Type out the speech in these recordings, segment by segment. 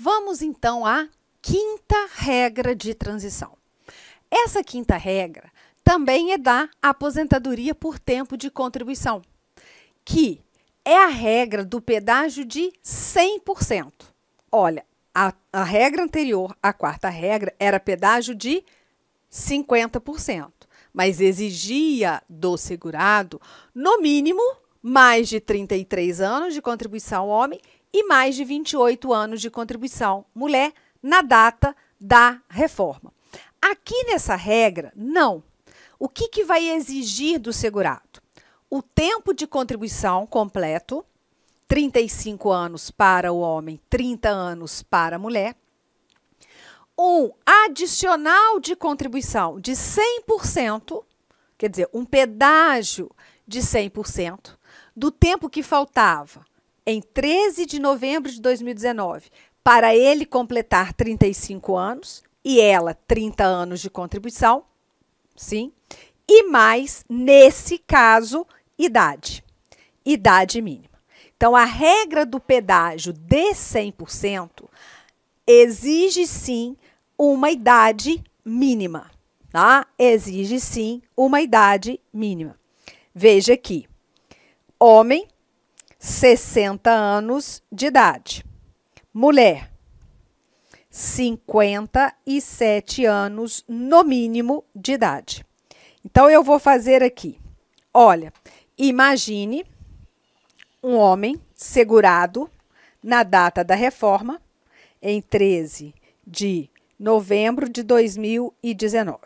Vamos então à quinta regra de transição. Essa quinta regra também é da aposentadoria por tempo de contribuição, que é a regra do pedágio de 100%. Olha, a, a regra anterior, a quarta regra, era pedágio de 50%, mas exigia do segurado, no mínimo, mais de 33 anos de contribuição homem e mais de 28 anos de contribuição mulher na data da reforma. Aqui nessa regra, não. O que, que vai exigir do segurado? O tempo de contribuição completo, 35 anos para o homem, 30 anos para a mulher. Um adicional de contribuição de 100%, quer dizer, um pedágio de 100% do tempo que faltava em 13 de novembro de 2019, para ele completar 35 anos e ela 30 anos de contribuição, sim, e mais, nesse caso, idade, idade mínima. Então, a regra do pedágio de 100% exige sim uma idade mínima, tá? Exige sim uma idade mínima. Veja aqui, homem 60 anos de idade. Mulher, 57 anos no mínimo de idade. Então eu vou fazer aqui. Olha, imagine um homem segurado na data da reforma, em 13 de novembro de 2019.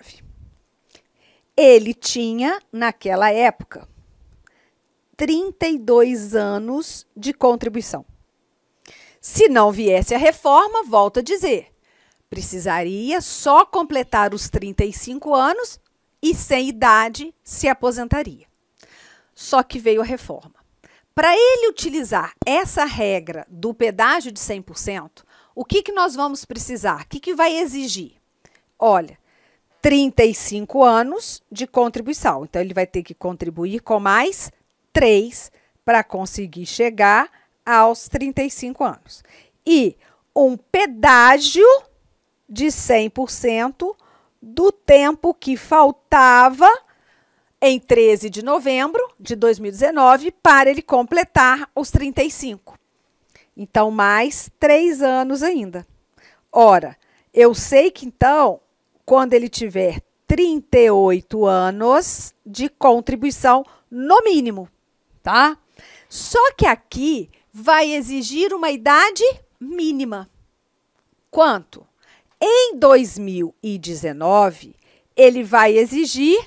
Ele tinha, naquela época, 32 anos de contribuição. Se não viesse a reforma, volto a dizer, precisaria só completar os 35 anos e, sem idade, se aposentaria. Só que veio a reforma. Para ele utilizar essa regra do pedágio de 100%, o que, que nós vamos precisar? O que, que vai exigir? Olha, 35 anos de contribuição. Então, ele vai ter que contribuir com mais 3 para conseguir chegar aos 35 anos. E um pedágio de 100% do tempo que faltava em 13 de novembro de 2019 para ele completar os 35. Então, mais três anos ainda. Ora, eu sei que então, quando ele tiver 38 anos de contribuição, no mínimo, tá? Só que aqui vai exigir uma idade mínima. Quanto? Em 2019, ele vai exigir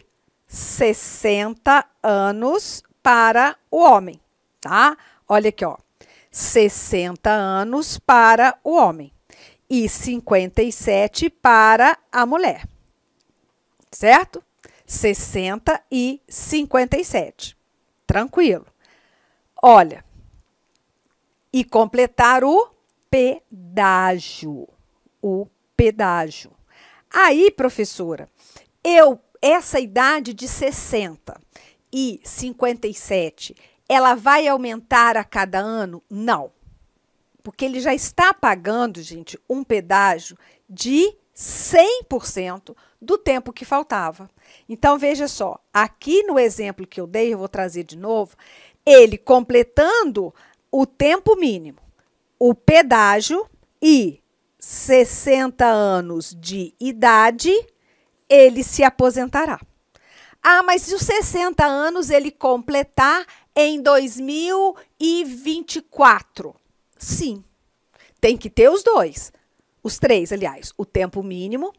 60 anos para o homem, tá? Olha aqui, ó. 60 anos para o homem e 57 para a mulher. Certo? 60 e 57 tranquilo. Olha, e completar o pedágio. O pedágio. Aí, professora, eu, essa idade de 60 e 57, ela vai aumentar a cada ano? Não. Porque ele já está pagando, gente, um pedágio de 100% do tempo que faltava. Então veja só, aqui no exemplo que eu dei, eu vou trazer de novo, ele completando o tempo mínimo, o pedágio e 60 anos de idade, ele se aposentará. Ah, mas se os 60 anos ele completar em 2024? Sim, tem que ter os dois. Os três, aliás, o tempo mínimo,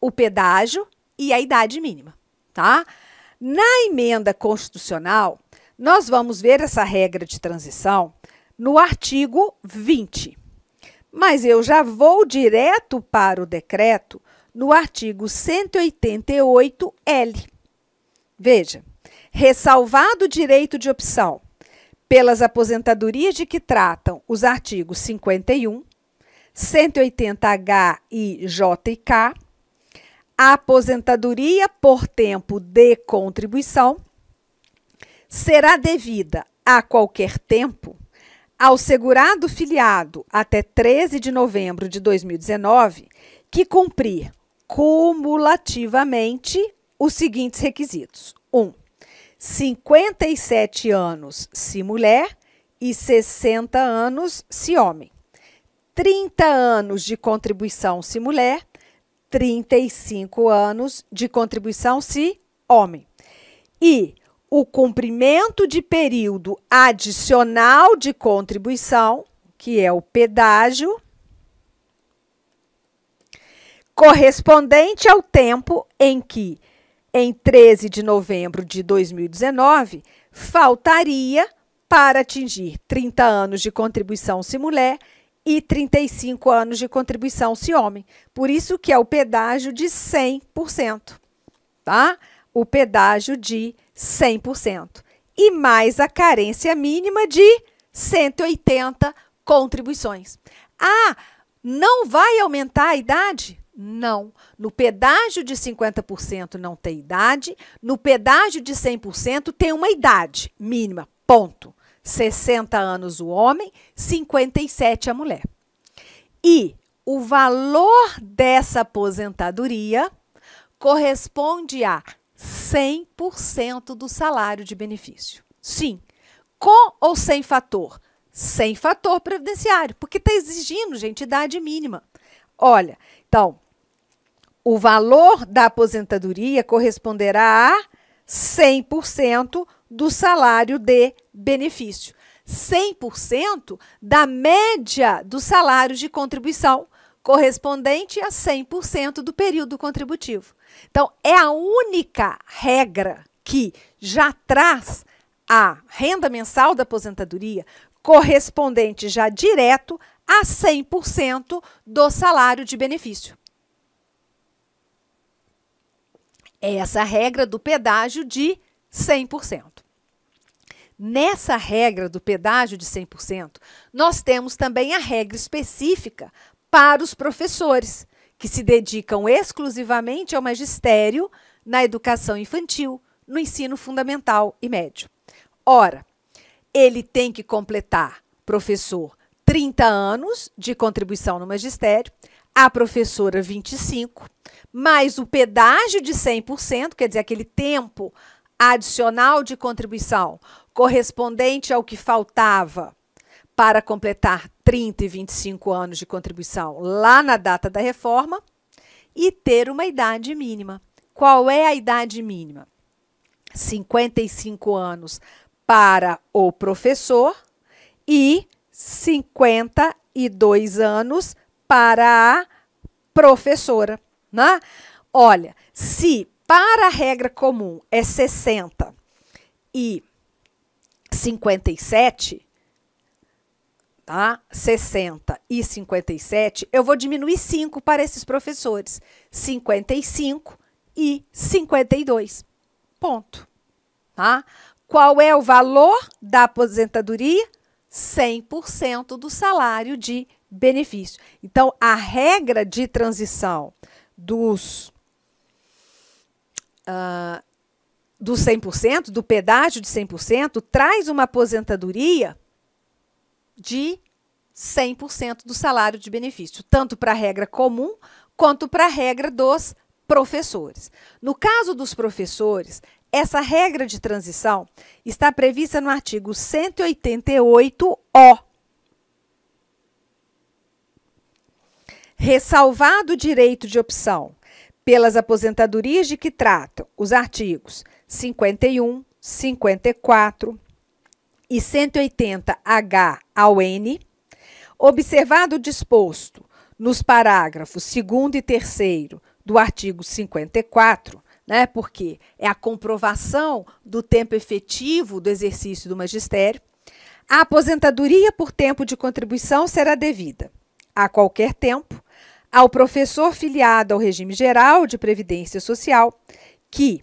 o pedágio e a idade mínima, tá? Na emenda constitucional, nós vamos ver essa regra de transição no artigo 20. Mas eu já vou direto para o decreto no artigo 188L. Veja, ressalvado o direito de opção pelas aposentadorias de que tratam os artigos 51, 180H e JK, a aposentadoria por tempo de contribuição será devida a qualquer tempo ao segurado filiado até 13 de novembro de 2019 que cumprir cumulativamente os seguintes requisitos: 1. Um, 57 anos se mulher e 60 anos se homem. 30 anos de contribuição se mulher, 35 anos de contribuição se homem. E o cumprimento de período adicional de contribuição, que é o pedágio, correspondente ao tempo em que, em 13 de novembro de 2019, faltaria para atingir 30 anos de contribuição se mulher e 35 anos de contribuição se homem. Por isso que é o pedágio de 100%, tá? O pedágio de 100%. E mais a carência mínima de 180 contribuições. Ah, não vai aumentar a idade? Não. No pedágio de 50% não tem idade, no pedágio de 100% tem uma idade mínima, ponto. 60 anos o homem, 57 a mulher. E o valor dessa aposentadoria corresponde a 100% do salário de benefício. Sim, com ou sem fator? Sem fator previdenciário, porque está exigindo, gente, idade mínima. Olha, então, o valor da aposentadoria corresponderá a 100% do salário de benefício, 100% da média dos salários de contribuição, correspondente a 100% do período contributivo. Então, é a única regra que já traz a renda mensal da aposentadoria correspondente já direto a 100% do salário de benefício. É essa regra do pedágio de 100%. Nessa regra do pedágio de 100%, nós temos também a regra específica para os professores, que se dedicam exclusivamente ao magistério na educação infantil, no ensino fundamental e médio. Ora, ele tem que completar, professor, 30 anos de contribuição no magistério, a professora 25, mais o pedágio de 100%, quer dizer, aquele tempo adicional de contribuição, correspondente ao que faltava para completar 30 e 25 anos de contribuição lá na data da reforma, e ter uma idade mínima. Qual é a idade mínima? 55 anos para o professor e 52 anos para a professora. Né? Olha, se para a regra comum é 60 e 57, tá? 60 e 57, eu vou diminuir 5 para esses professores. 55 e 52. Ponto. Tá? Qual é o valor da aposentadoria? 100% do salário de benefício. Então, a regra de transição dos ah, do 100%, do pedágio de 100%, traz uma aposentadoria de 100% do salário de benefício, tanto para a regra comum quanto para a regra dos professores. No caso dos professores, essa regra de transição está prevista no artigo 188-O. Ressalvado o direito de opção pelas aposentadorias de que tratam os artigos 51, 54 e 180H ao N, observado o disposto nos parágrafos 2 e 3 do artigo 54, né, porque é a comprovação do tempo efetivo do exercício do magistério, a aposentadoria por tempo de contribuição será devida a qualquer tempo ao professor filiado ao regime geral de previdência social que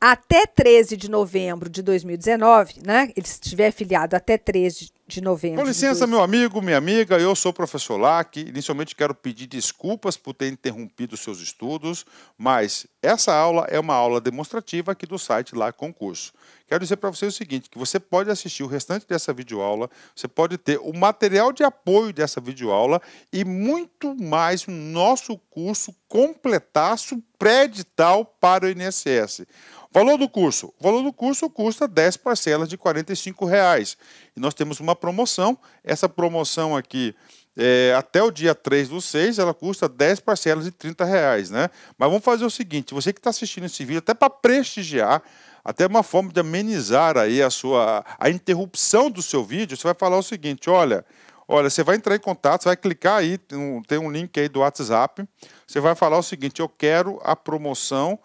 até 13 de novembro de 2019, né, ele estiver filiado até 13 de novembro. Com licença, meu amigo, minha amiga, eu sou o professor Lac. Inicialmente quero pedir desculpas por ter interrompido seus estudos, mas essa aula é uma aula demonstrativa aqui do site Lac Concurso. Quero dizer para vocês o seguinte, que você pode assistir o restante dessa videoaula, você pode ter o material de apoio dessa videoaula e muito mais o nosso curso completaço pré-edital para o INSS. Valor do curso. O valor do curso custa 10 parcelas de R$ reais e nós temos uma promoção. Essa promoção aqui, é, até o dia 3 do 6, ela custa 10 parcelas de 30 reais, né? Mas vamos fazer o seguinte, você que está assistindo esse vídeo, até para prestigiar, até uma forma de amenizar aí a sua a interrupção do seu vídeo, você vai falar o seguinte, olha, olha, você vai entrar em contato, você vai clicar aí, tem um, tem um link aí do WhatsApp, você vai falar o seguinte, eu quero a promoção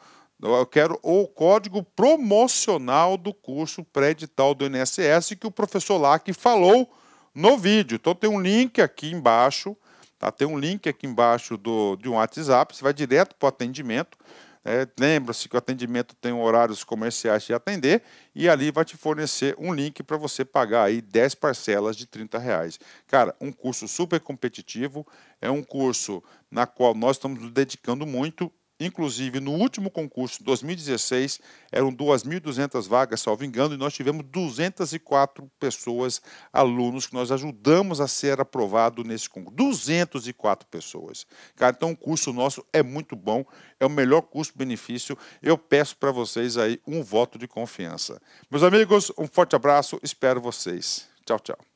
eu quero o código promocional do curso pré-edital do INSS que o professor Lack falou no vídeo. Então tem um link aqui embaixo, tá? Tem um link aqui embaixo do, de um WhatsApp, você vai direto para o atendimento. É, Lembra-se que o atendimento tem horários comerciais de atender e ali vai te fornecer um link para você pagar aí 10 parcelas de 30 reais. Cara, um curso super competitivo, é um curso na qual nós estamos dedicando muito Inclusive, no último concurso, 2016, eram 2.200 vagas, salvo engano, e nós tivemos 204 pessoas, alunos, que nós ajudamos a ser aprovado nesse concurso. 204 pessoas. Cara, então o curso nosso é muito bom, é o melhor custo-benefício. Eu peço para vocês aí um voto de confiança. Meus amigos, um forte abraço, espero vocês. Tchau, tchau.